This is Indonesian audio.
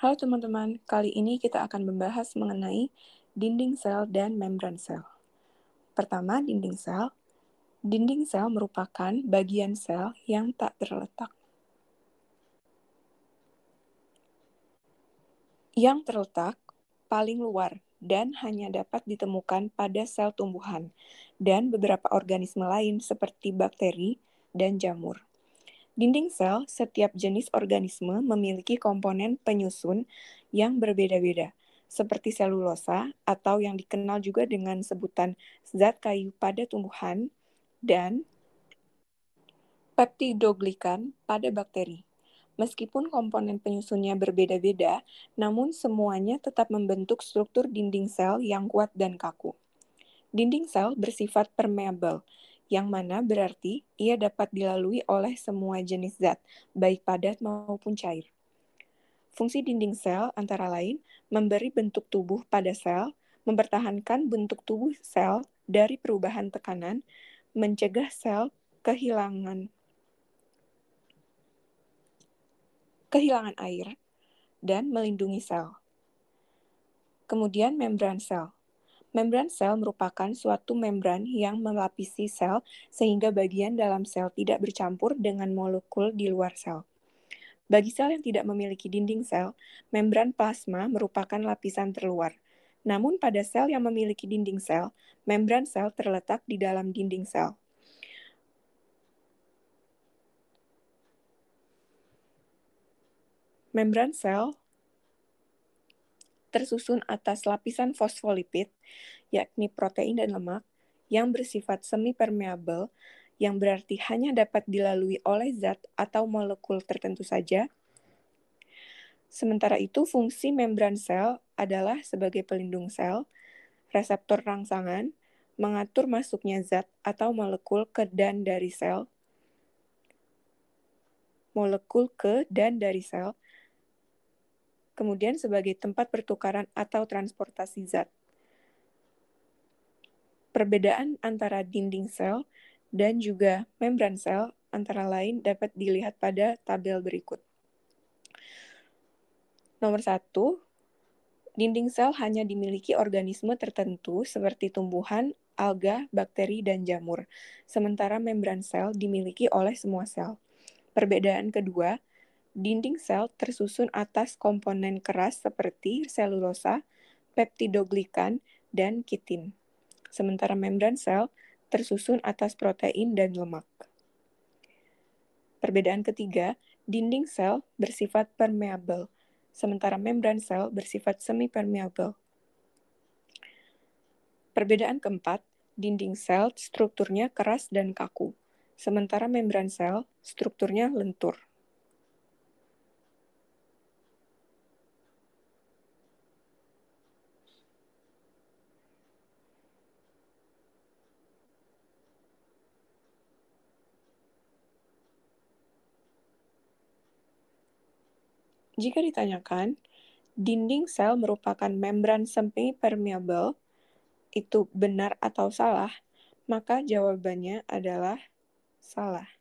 Halo teman-teman, kali ini kita akan membahas mengenai dinding sel dan membran sel. Pertama, dinding sel. Dinding sel merupakan bagian sel yang tak terletak. Yang terletak paling luar dan hanya dapat ditemukan pada sel tumbuhan dan beberapa organisme lain seperti bakteri dan jamur. Dinding sel, setiap jenis organisme memiliki komponen penyusun yang berbeda-beda, seperti selulosa atau yang dikenal juga dengan sebutan zat kayu pada tumbuhan dan peptidoglikan pada bakteri. Meskipun komponen penyusunnya berbeda-beda, namun semuanya tetap membentuk struktur dinding sel yang kuat dan kaku. Dinding sel bersifat permeable, yang mana berarti ia dapat dilalui oleh semua jenis zat, baik padat maupun cair. Fungsi dinding sel antara lain memberi bentuk tubuh pada sel, mempertahankan bentuk tubuh sel dari perubahan tekanan, mencegah sel kehilangan kehilangan air dan melindungi sel. Kemudian membran sel. Membran sel merupakan suatu membran yang melapisi sel sehingga bagian dalam sel tidak bercampur dengan molekul di luar sel. Bagi sel yang tidak memiliki dinding sel, membran plasma merupakan lapisan terluar. Namun pada sel yang memiliki dinding sel, membran sel terletak di dalam dinding sel. Membran sel tersusun atas lapisan fosfolipid, yakni protein dan lemak, yang bersifat semi permeable yang berarti hanya dapat dilalui oleh zat atau molekul tertentu saja. Sementara itu, fungsi membran sel adalah sebagai pelindung sel, reseptor rangsangan, mengatur masuknya zat atau molekul ke dan dari sel, molekul ke dan dari sel, kemudian sebagai tempat pertukaran atau transportasi zat. Perbedaan antara dinding sel dan juga membran sel antara lain dapat dilihat pada tabel berikut. Nomor satu, dinding sel hanya dimiliki organisme tertentu seperti tumbuhan, alga, bakteri, dan jamur, sementara membran sel dimiliki oleh semua sel. Perbedaan kedua, Dinding sel tersusun atas komponen keras seperti selulosa, peptidoglikan, dan kitin. Sementara membran sel tersusun atas protein dan lemak. Perbedaan ketiga, dinding sel bersifat permeable, sementara membran sel bersifat semi-permeabel. Perbedaan keempat, dinding sel strukturnya keras dan kaku, sementara membran sel strukturnya lentur. Jika ditanyakan, dinding sel merupakan membran semi permeabel, itu benar atau salah, maka jawabannya adalah salah.